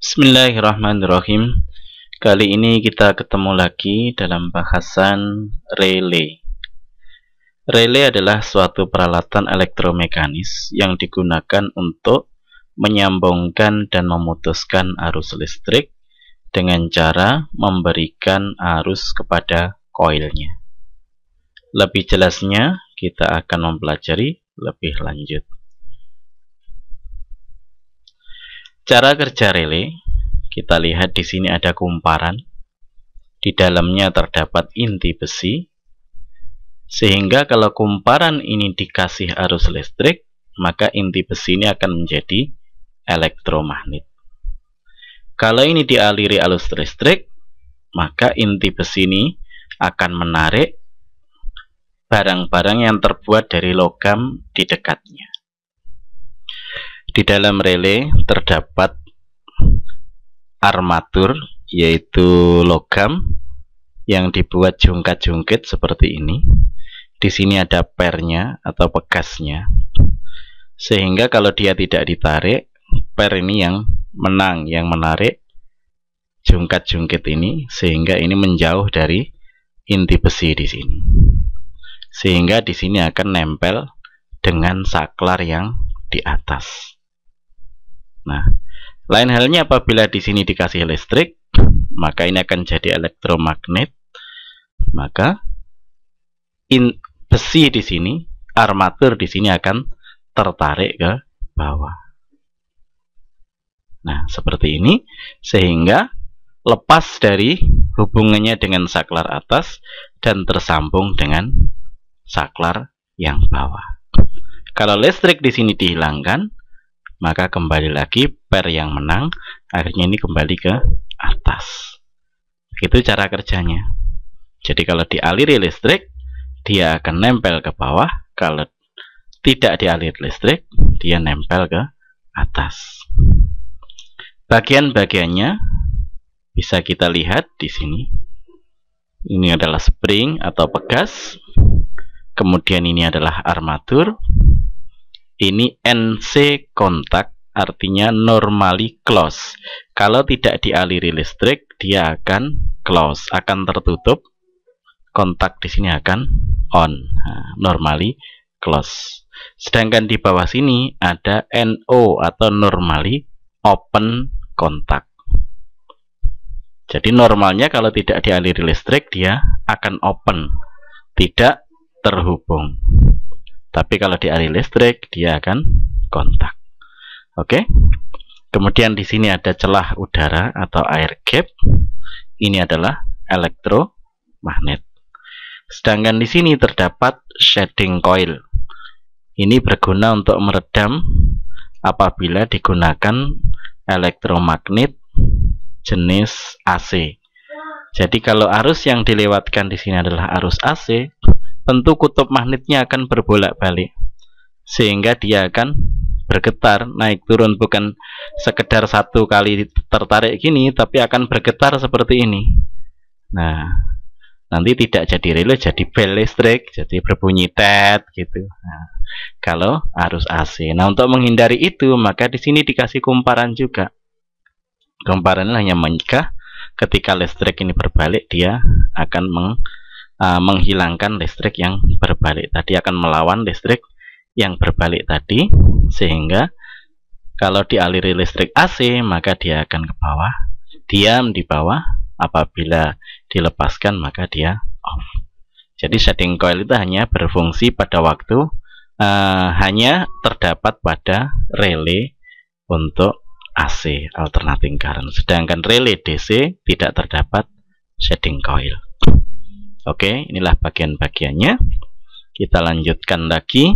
Bismillahirrahmanirrahim. Kali ini kita ketemu lagi dalam bahasan relay. Relay adalah suatu peralatan elektromekanis yang digunakan untuk menyambungkan dan memutuskan arus listrik dengan cara memberikan arus kepada koilnya. Lebih jelasnya kita akan mempelajari lebih lanjut. Cara kerja relay, kita lihat di sini ada kumparan. Di dalamnya terdapat inti besi. Sehingga kalau kumparan ini dikasih arus listrik, maka inti besi ini akan menjadi elektromagnet. Kalau ini dialiri arus listrik, maka inti besi ini akan menarik barang-barang yang terbuat dari logam di dekatnya. Di dalam relay terdapat armatur yaitu logam yang dibuat jungkat-jungkit seperti ini. Di sini ada pernya atau pegasnya. Sehingga kalau dia tidak ditarik, per ini yang menang, yang menarik jungkat-jungkit ini sehingga ini menjauh dari inti besi di sini. Sehingga di sini akan nempel dengan saklar yang di atas. Nah, lain halnya apabila di sini dikasih listrik, maka ini akan jadi elektromagnet. Maka in, besi di sini, armatur di sini akan tertarik ke bawah. Nah, seperti ini sehingga lepas dari hubungannya dengan saklar atas dan tersambung dengan saklar yang bawah. Kalau listrik di sini dihilangkan, maka kembali lagi per yang menang akhirnya ini kembali ke atas itu cara kerjanya jadi kalau dialiri listrik dia akan nempel ke bawah kalau tidak dialir listrik dia nempel ke atas bagian-bagiannya bisa kita lihat di sini ini adalah spring atau pegas kemudian ini adalah armatur ini NC kontak artinya normally close. Kalau tidak dialiri listrik, dia akan close, akan tertutup. Kontak di sini akan on, nah, normally close. Sedangkan di bawah sini ada NO atau normally open kontak. Jadi normalnya kalau tidak dialiri listrik, dia akan open, tidak terhubung. Tapi kalau di array listrik, dia akan kontak. Oke. Kemudian di sini ada celah udara atau air gap. Ini adalah elektromagnet. Sedangkan di sini terdapat shading coil. Ini berguna untuk meredam apabila digunakan elektromagnet jenis AC. Jadi kalau arus yang dilewatkan di sini adalah arus AC, tentu kutub magnetnya akan berbolak-balik sehingga dia akan bergetar naik turun bukan sekedar satu kali tertarik gini tapi akan bergetar seperti ini nah nanti tidak jadi relay jadi bel listrik jadi berbunyi tet gitu nah, kalau arus AC nah untuk menghindari itu maka di sini dikasih kumparan juga kumparan hanya menikah ketika listrik ini berbalik dia akan meng uh, menghilangkan listrik yang berbalik tadi akan melawan listrik yang berbalik tadi sehingga kalau dialiri listrik AC maka dia akan ke bawah diam di bawah apabila dilepaskan maka dia off jadi shading coil itu hanya berfungsi pada waktu uh, hanya terdapat pada relay untuk AC alternating current sedangkan relay DC tidak terdapat shading coil Oke, okay, inilah bagian-bagiannya. Kita lanjutkan lagi.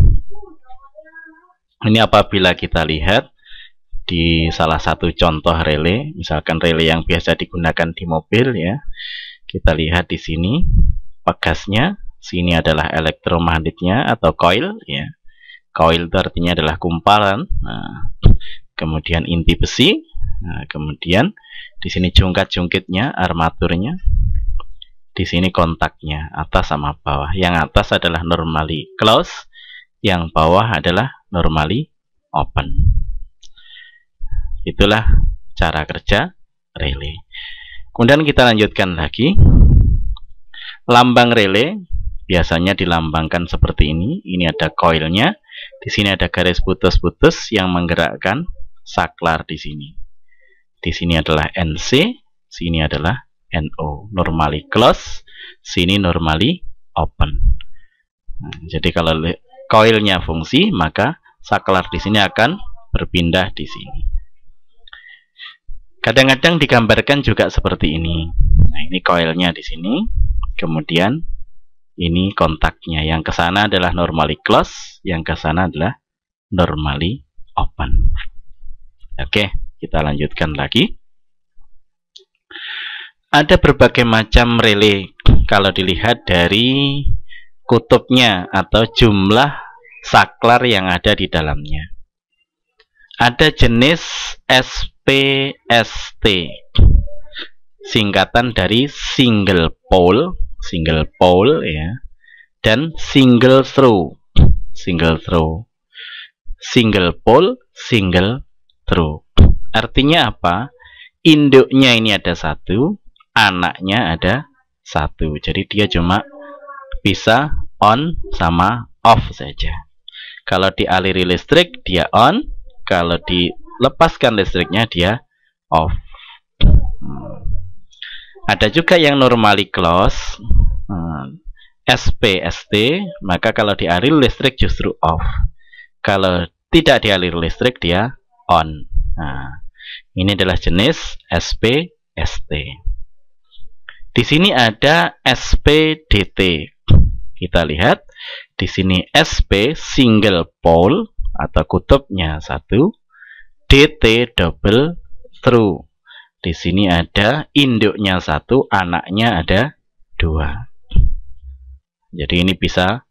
Ini apabila kita lihat di salah satu contoh relay, misalkan relay yang biasa digunakan di mobil ya. Kita lihat di sini pegasnya, sini adalah elektromagnetnya atau coil ya. Coil itu artinya adalah kumpalan. Nah, kemudian inti besi, nah, kemudian di sini jungkat-jungkitnya, armaturnya, di sini kontaknya atas sama bawah. Yang atas adalah normally close, yang bawah adalah normally open. Itulah cara kerja relay. Kemudian kita lanjutkan lagi. Lambang relay biasanya dilambangkan seperti ini. Ini ada koilnya. Di sini ada garis putus-putus yang menggerakkan saklar di sini. Di sini adalah NC, sini adalah NO normally close sini normally open nah, jadi kalau coilnya fungsi maka saklar di sini akan berpindah di sini kadang-kadang digambarkan juga seperti ini nah ini coilnya di sini kemudian ini kontaknya yang ke sana adalah normally close yang ke sana adalah normally open oke kita lanjutkan lagi ada berbagai macam relay kalau dilihat dari kutubnya atau jumlah saklar yang ada di dalamnya. Ada jenis SPST, singkatan dari single pole, single pole ya, dan single throw, single throw, single pole, single throw. Artinya apa? Induknya ini ada satu, anaknya ada satu. Jadi dia cuma bisa on sama off saja. Kalau dialiri listrik dia on, kalau dilepaskan listriknya dia off. Hmm. Ada juga yang normally close, hmm. SPST, maka kalau dialir listrik justru off. Kalau tidak dialir listrik dia on. Nah, ini adalah jenis SPST. Di sini ada SPDT. Kita lihat di sini SP single pole atau kutubnya satu, DT double through. Di sini ada induknya satu, anaknya ada dua. Jadi ini bisa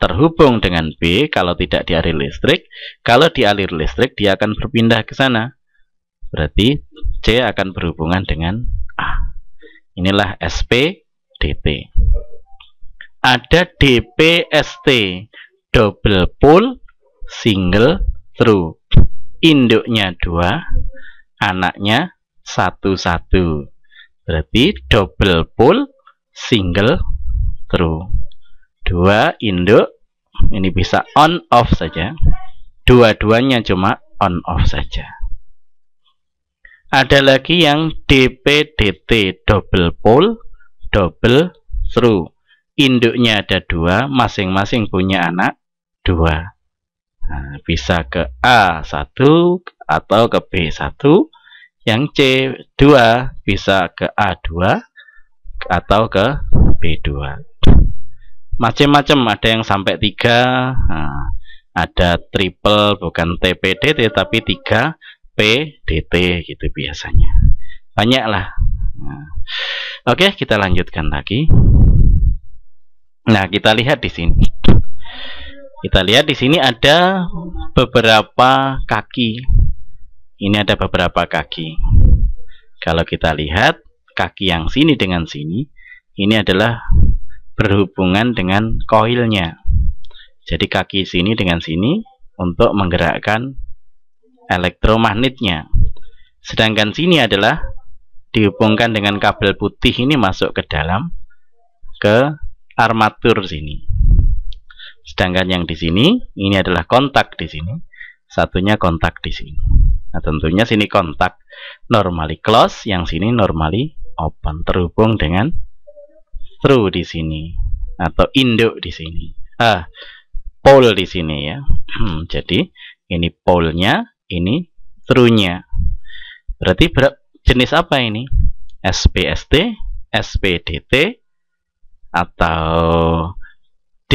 terhubung dengan B kalau tidak di listrik. Kalau dialir listrik dia akan berpindah ke sana. Berarti C akan berhubungan dengan Inilah SPDT. Ada DPST, double pull, single through. Induknya dua, anaknya satu-satu. Berarti double pull, single through. Dua induk, ini bisa on off saja. Dua-duanya cuma on off saja. Ada lagi yang DPDT double pole double through. Induknya ada dua, masing-masing punya anak dua. Nah, bisa ke A1 atau ke B1 yang C2 bisa ke A2 atau ke B2 macam-macam ada yang sampai 3 nah, ada triple bukan TPDT tapi 3 PDT gitu biasanya banyaklah. nah. oke kita lanjutkan lagi nah kita lihat di sini kita lihat di sini ada beberapa kaki ini ada beberapa kaki kalau kita lihat kaki yang sini dengan sini ini adalah berhubungan dengan koilnya jadi kaki sini dengan sini untuk menggerakkan elektromagnetnya. Sedangkan sini adalah dihubungkan dengan kabel putih ini masuk ke dalam ke armatur sini. Sedangkan yang di sini ini adalah kontak di sini, satunya kontak di sini. Nah, tentunya sini kontak normally close, yang sini normally open terhubung dengan through di sini atau induk di sini. Ah, pole di sini ya. jadi ini polenya ini trunya, Berarti ber jenis apa ini? SPST, SPDT, atau D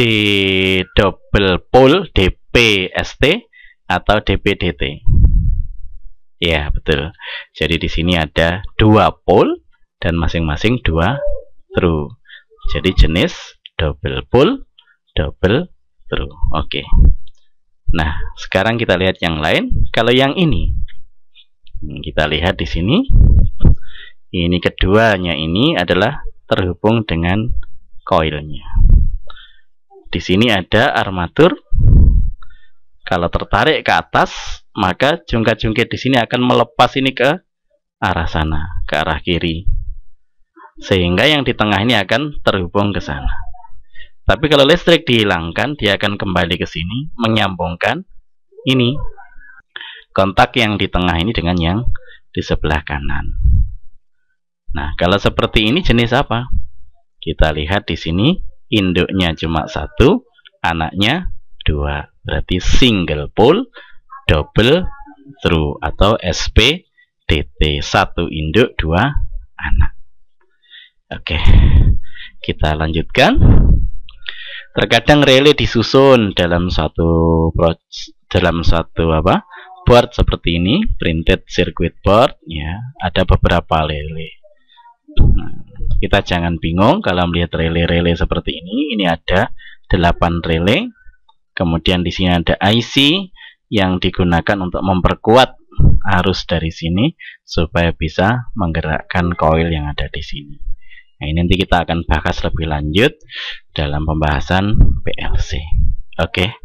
double pole DPST atau DPDT. Ya, betul. Jadi di sini ada dua pole dan masing-masing dua true. Jadi jenis double pole, double true. Oke. Okay. Nah, sekarang kita lihat yang lain. Kalau yang ini, hmm, kita lihat di sini. Ini keduanya ini adalah terhubung dengan koilnya. Di sini ada armatur. Kalau tertarik ke atas, maka jungkat-jungkit di sini akan melepas ini ke arah sana, ke arah kiri. Sehingga yang di tengah ini akan terhubung ke sana. Tapi kalau listrik dihilangkan, dia akan kembali ke sini, menyambungkan ini kontak yang di tengah ini dengan yang di sebelah kanan. Nah, kalau seperti ini jenis apa? Kita lihat di sini, induknya cuma satu, anaknya dua. Berarti single pole double through atau SPDT. Satu induk, dua anak. Oke, kita lanjutkan. Terkadang relay disusun dalam satu dalam satu apa? board seperti ini, printed circuit board ya, ada beberapa relay. Hmm, kita jangan bingung kalau melihat relay-relay seperti ini. Ini ada 8 relay. Kemudian di sini ada IC yang digunakan untuk memperkuat arus dari sini supaya bisa menggerakkan koil yang ada di sini. Nah, ini nanti kita akan bahas lebih lanjut dalam pembahasan PLC. Oke. Okay.